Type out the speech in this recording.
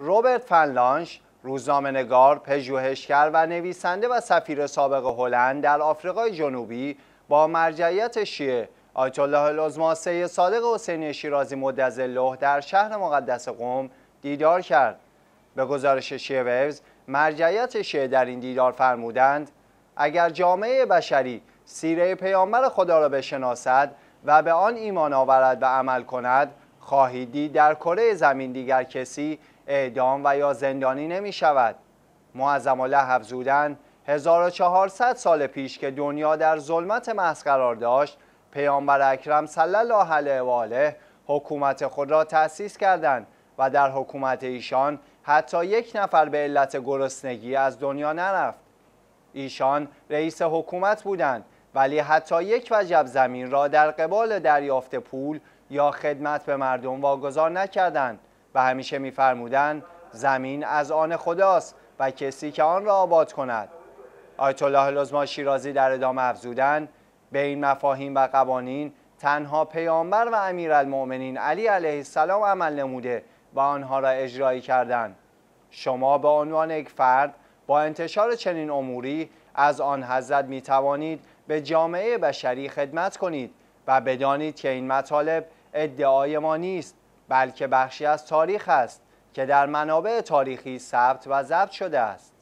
روبرت فنلانش روزنامهنگار، پژوهشگر و نویسنده و سفیر سابق هلند در آفریقای جنوبی با مرجعیت شیعه آیت الله العظما سید صادق حسینی شیرازی مدظله در شهر مقدس قوم دیدار کرد. به گزارش شیعه ویوز مرجعیت شیعه در این دیدار فرمودند اگر جامعه بشری سیره پیامبر خدا را بشناسد و به آن ایمان آورد و عمل کند خواهید دید در کره زمین دیگر کسی اعدام و یا زندانی نمی شود معظم الله حفظودن 1400 سال پیش که دنیا در ظلمت محض قرار داشت پیامبر اکرم صلی الله علیه و آله حکومت خود را تأسیس کردند و در حکومت ایشان حتی یک نفر به علت گرسنگی از دنیا نرفت ایشان رئیس حکومت بودند ولی حتی یک وجب زمین را در قبال دریافت پول یا خدمت به مردم واگذار نکردند همیشه میفرمودن زمین از آن خداست و کسی که آن را آباد کند آیت الله شیرازی در ادامه افزودن به این مفاهیم و قوانین تنها پیامبر و امیرالمؤمنین علی علیه السلام عمل نموده و آنها را اجرایی کردند شما به عنوان یک فرد با انتشار چنین اموری از آن حضرت می توانید به جامعه بشری خدمت کنید و بدانید که این مطالب ادعای ما نیست بلکه بخشی از تاریخ است که در منابع تاریخی ثبت و ضبط شده است